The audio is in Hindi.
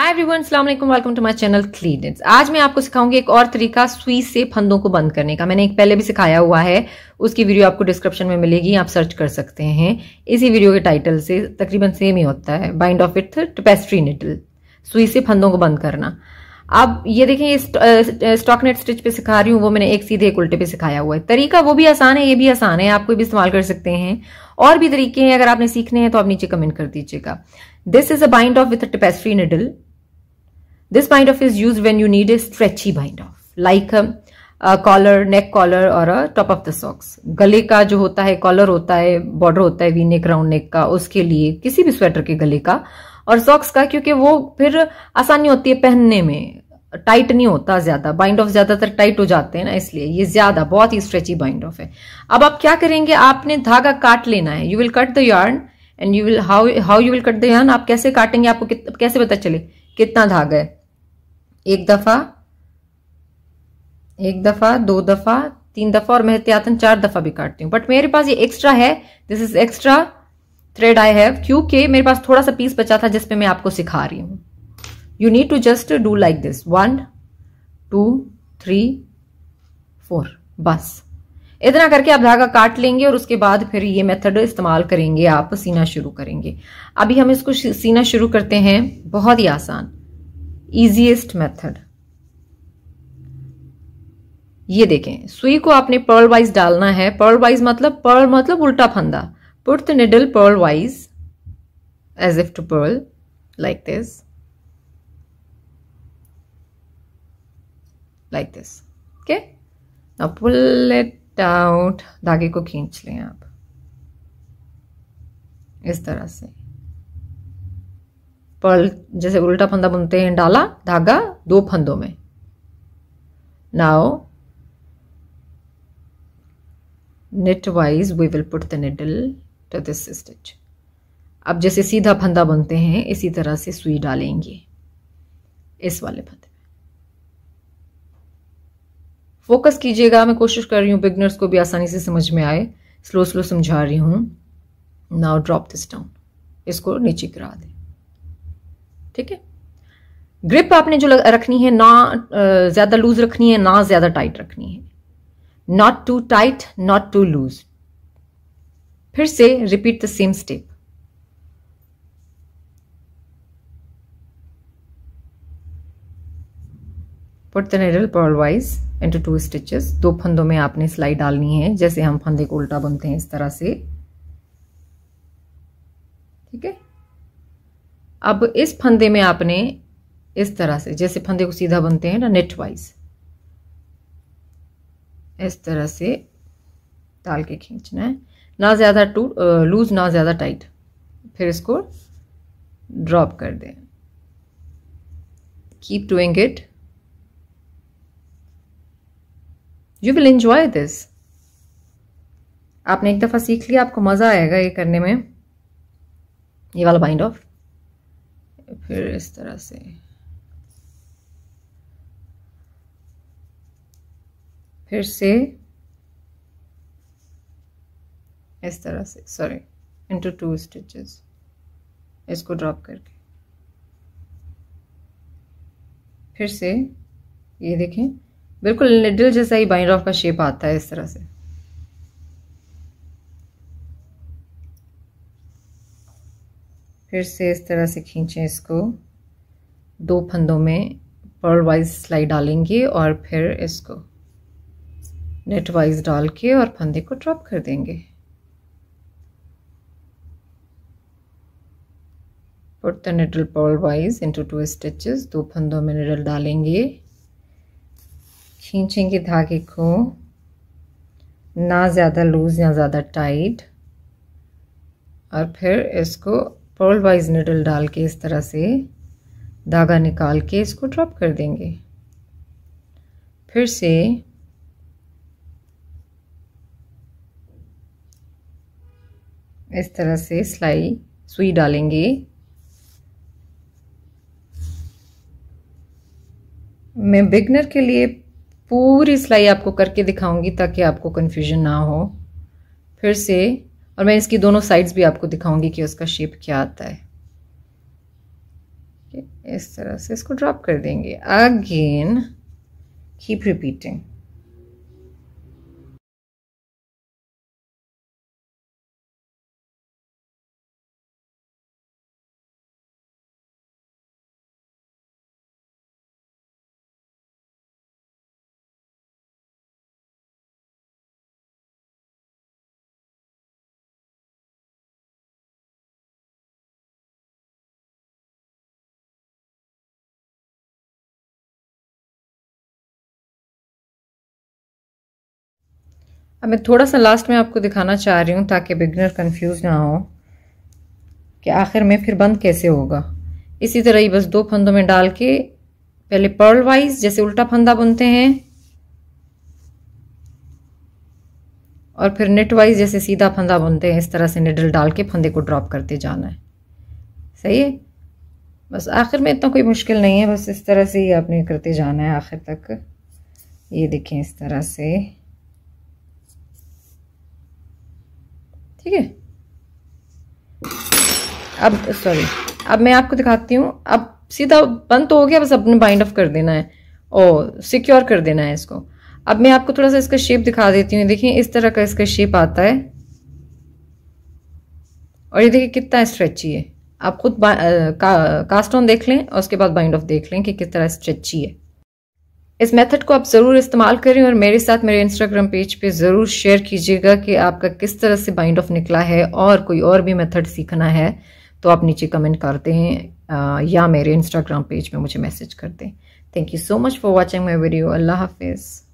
हाय एवरीवन अस्सलाम वालेकुम वेलकम टू माय चैनल क्लीनेट्स आज मैं आपको सिखाऊंगी एक और तरीका सुई से फंदों को बंद करने का मैंने एक पहले भी सिखाया हुआ है उसकी वीडियो आपको डिस्क्रिप्शन में मिलेगी आप सर्च कर सकते हैं इसी वीडियो के टाइटल से तकरीबन सेम ही होता है बाइंड ऑफ इथ टपेस्ट्री निटल सुई से फंदों को बंद करना अब ये देखें स्टॉकनेट स्टिच पे सिखा रही हूँ वो मैंने एक सीधे एक उल्टे पे सिखाया हुआ है तरीका वो भी आसान है ये भी आसान है आप कोई भी इस्तेमाल कर सकते हैं और भी तरीके हैं अगर आपने सीखने हैं तो आप नीचे कमेंट कर दीजिएगा this is a bind off with tapestry needle this bind off is use when you need a stretchy bind off like collar neck collar और टॉप ऑफ द सॉक्स गले का जो होता है कॉलर होता है बॉर्डर होता है वी नेक राउंड नेक का उसके लिए किसी भी स्वेटर के गले का और सॉक्स का क्योंकि वो फिर आसानी होती है पहनने में टाइट नहीं होता ज्यादा बाइंड ऑफ ज्यादातर टाइट हो जाते हैं ना इसलिए ये ज्यादा बहुत ही स्ट्रेची बाइंड ऑफ है अब आप क्या करेंगे आपने धागा काट लेना है you will cut the yarn and you will how how you will cut the yarn आप कैसे काटेंगे आपको कैसे पता चले कितना धागा है एक दफ़ा एक दफ़ा दो दफ़ा तीन दफ़ा और मैं एहतियातन चार दफ़ा भी काटती हूँ बट मेरे पास ये एक्स्ट्रा है this is extra thread I have क्योंकि मेरे पास थोड़ा सा पीस बचा था जिसपे मैं आपको सिखा रही हूँ you need to just do like this one two three four बस इतना करके आप धागा काट लेंगे और उसके बाद फिर ये मेथड इस्तेमाल करेंगे आप सीना शुरू करेंगे अभी हम इसको सीना शुरू करते हैं बहुत ही आसान ईजीएस्ट मेथड ये देखें सुई को आपने पर्ल वाइज डालना है पर्ल वाइज मतलब पर्ल मतलब उल्टा फंदा put the needle purl wise as if to purl like this like this okay ना पुल इट आउट धागे को खींच लें आप इस तरह से पर्ल जैसे उल्टा फंदा बुनते हैं डाला धागा दो फंदों में now knit wise we will put the needle to this stitch अब जैसे सीधा फंदा बुनते हैं इसी तरह से सुई डालेंगे इस वाले फंदे में फोकस कीजिएगा मैं कोशिश कर रही हूँ बिगनर्स को भी आसानी से समझ में आए स्लो स्लो समझा रही हूँ नाउ ड्रॉप दिस डाउन इसको नीचे गिरा दें ठीक है ग्रिप आपने जो रखनी है ना ज़्यादा लूज रखनी है ना ज़्यादा टाइट रखनी है not too tight not too loose फिर से repeat the same step put the needle wise into two stitches दो फंदों में आपने सिलाई डालनी है जैसे हम फंदे को उल्टा बनते हैं इस तरह से अब इस फंदे में आपने इस तरह से जैसे फंदे को सीधा बनते हैं ना नेट वाइज इस तरह से डाल के खींचना है ना ज़्यादा टू लूज़ ना ज़्यादा टाइट फिर इसको ड्रॉप कर दें keep doing it you will enjoy this आपने एक दफ़ा सीख लिया आपको मज़ा आएगा ये करने में ये वाला बाइंड ऑफ फिर इस तरह से फिर से इस तरह से सॉरी इंटू टू स्टिचेस इसको ड्रॉप करके फिर से ये देखें बिल्कुल निडल जैसा ही बाइंड ऑफ का शेप आता है इस तरह से फिर से इस तरह से खींचें इसको दो फंदों में पर्ल वाइज सिलाई डालेंगे और फिर इसको नेट वाइज डाल के और फंदे को ड्रॉप कर देंगे put the needle purl wise into two stitches दो फंदों में निडल डालेंगे खींचेंगे धागे को ना ज़्यादा लूज़ ना ज़्यादा टाइट और फिर इसको पर्ल वाइज निडल डाल के इस तरह से धागा निकाल के इसको ड्रॉप कर देंगे फिर से इस तरह से सिलाई सुई डालेंगे मैं बिगनर के लिए पूरी सिलाई आपको करके दिखाऊंगी ताकि आपको कन्फ्यूजन ना हो फिर से और मैं इसकी दोनों साइड्स भी आपको दिखाऊंगी कि उसका शेप क्या आता है इस तरह से इसको ड्रॉप कर देंगे अगेन कीप रिपीटिंग अब मैं थोड़ा सा लास्ट में आपको दिखाना चाह रही हूँ ताकि बिगनर कंफ्यूज ना हो कि आखिर में फिर बंद कैसे होगा इसी तरह ही बस दो फंदों में डाल के पहले पर्ल वाइज जैसे उल्टा फंदा बुनते हैं और फिर नेट वाइज जैसे सीधा फंदा बुनते हैं इस तरह से निडल डाल के फंदे को ड्रॉप करते जाना है सही है बस आखिर में इतना कोई मुश्किल नहीं है बस इस तरह से ही आपने करते जाना है आखिर तक ये देखें इस तरह से ठीक है अब सॉरी अब मैं आपको दिखाती हूँ अब सीधा बंद तो हो गया बस अपने बाइंड ऑफ कर देना है और सिक्योर कर देना है इसको अब मैं आपको थोड़ा सा इसका शेप दिखा देती हूँ देखिए इस तरह का इसका शेप आता है और ये देखिए कितना स्ट्रेची है आप खुद का, कास्ट ऑन देख लें और उसके बाद बाइंड ऑफ देख लें कि किस तरह स्ट्रेची है इस मेथड को आप ज़रूर इस्तेमाल करें और मेरे साथ मेरे इंस्टाग्राम पेज पे ज़रूर शेयर कीजिएगा कि आपका किस तरह से बाइंड ऑफ निकला है और कोई और भी मेथड सीखना है तो आप नीचे कमेंट कर दें या मेरे इंस्टाग्राम पेज पे मुझे मैसेज कर दें thank you so much for watching my video अल्लाह हाफिज़